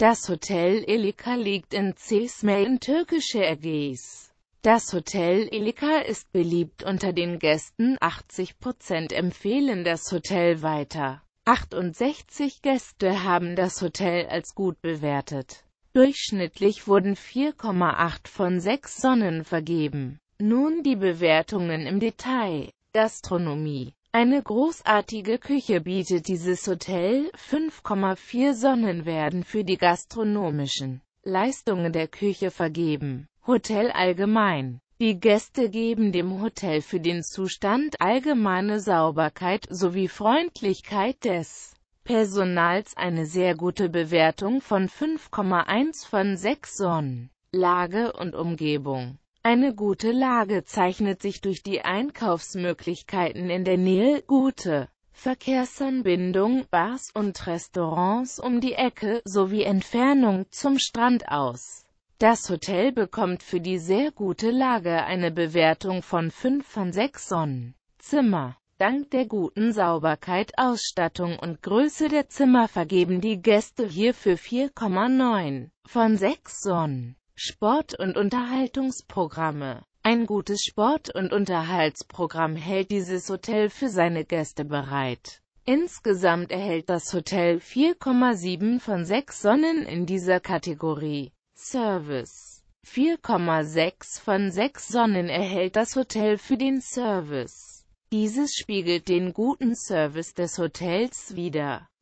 Das Hotel Elika liegt in in türkische Ägäis. Das Hotel Elika ist beliebt unter den Gästen, 80% empfehlen das Hotel weiter. 68 Gäste haben das Hotel als gut bewertet. Durchschnittlich wurden 4,8 von 6 Sonnen vergeben. Nun die Bewertungen im Detail. Gastronomie eine großartige Küche bietet dieses Hotel, 5,4 Sonnen werden für die gastronomischen Leistungen der Küche vergeben. Hotel allgemein. Die Gäste geben dem Hotel für den Zustand allgemeine Sauberkeit sowie Freundlichkeit des Personals eine sehr gute Bewertung von 5,1 von 6 Sonnen. Lage und Umgebung eine gute Lage zeichnet sich durch die Einkaufsmöglichkeiten in der Nähe, gute Verkehrsanbindung, Bars und Restaurants um die Ecke sowie Entfernung zum Strand aus. Das Hotel bekommt für die sehr gute Lage eine Bewertung von 5 von 6 Sonnenzimmer. Dank der guten Sauberkeit, Ausstattung und Größe der Zimmer vergeben die Gäste hierfür 4,9 von 6 Sonnen. Sport- und Unterhaltungsprogramme. Ein gutes Sport- und Unterhaltsprogramm hält dieses Hotel für seine Gäste bereit. Insgesamt erhält das Hotel 4,7 von 6 Sonnen in dieser Kategorie. Service 4,6 von 6 Sonnen erhält das Hotel für den Service. Dieses spiegelt den guten Service des Hotels wider.